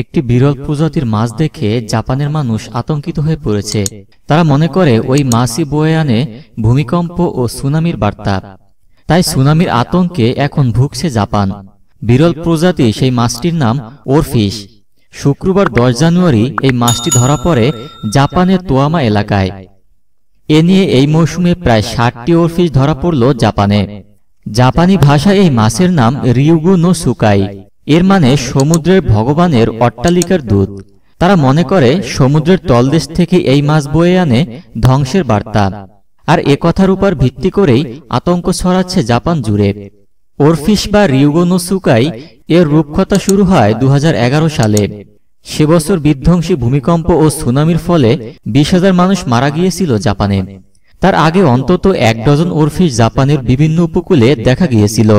একটি বিরল প্রজাতির মাছ দেখে জাপানের মানুষ আতঙ্কিত হয়ে পড়েছে তারা মনে করে ওই মাছই বয়ে আনে ভূমিকম্প ও সুনামির বার্তা তাই সুনামির আতঙ্কে এখন ভুগছে জাপান বিরল প্রজাতি সেই মাছটির নাম ওরফিস শুক্রবার দশ জানুয়ারি এই মাছটি ধরা পড়ে জাপানের তোয়ামা এলাকায় এ নিয়ে এই মৌসুমে প্রায় ষাটটি ওরফিস ধরা পড়ল জাপানে জাপানি ভাষায় এই মাছের নাম রিউগু নো সুকাই এর মানে সমুদ্রের ভগবানের অট্টালিকার দুধ তারা মনে করে সমুদ্রের তলদেশ থেকে এই মাছ বয়ে আনে ধ্বংসের বার্তা আর এ কথার উপর ভিত্তি করেই আতঙ্ক ছড়াচ্ছে জাপান জুড়ে ওরফিস বা রিউগোনোসুকাই এর রূপকথা শুরু হয় দু সালে সে বছর বিধ্বংসী ভূমিকম্প ও সুনামির ফলে বিশ হাজার মানুষ মারা গিয়েছিল জাপানে তার আগে অন্তত এক ডজন ওরফিস জাপানের বিভিন্ন উপকূলে দেখা গিয়েছিল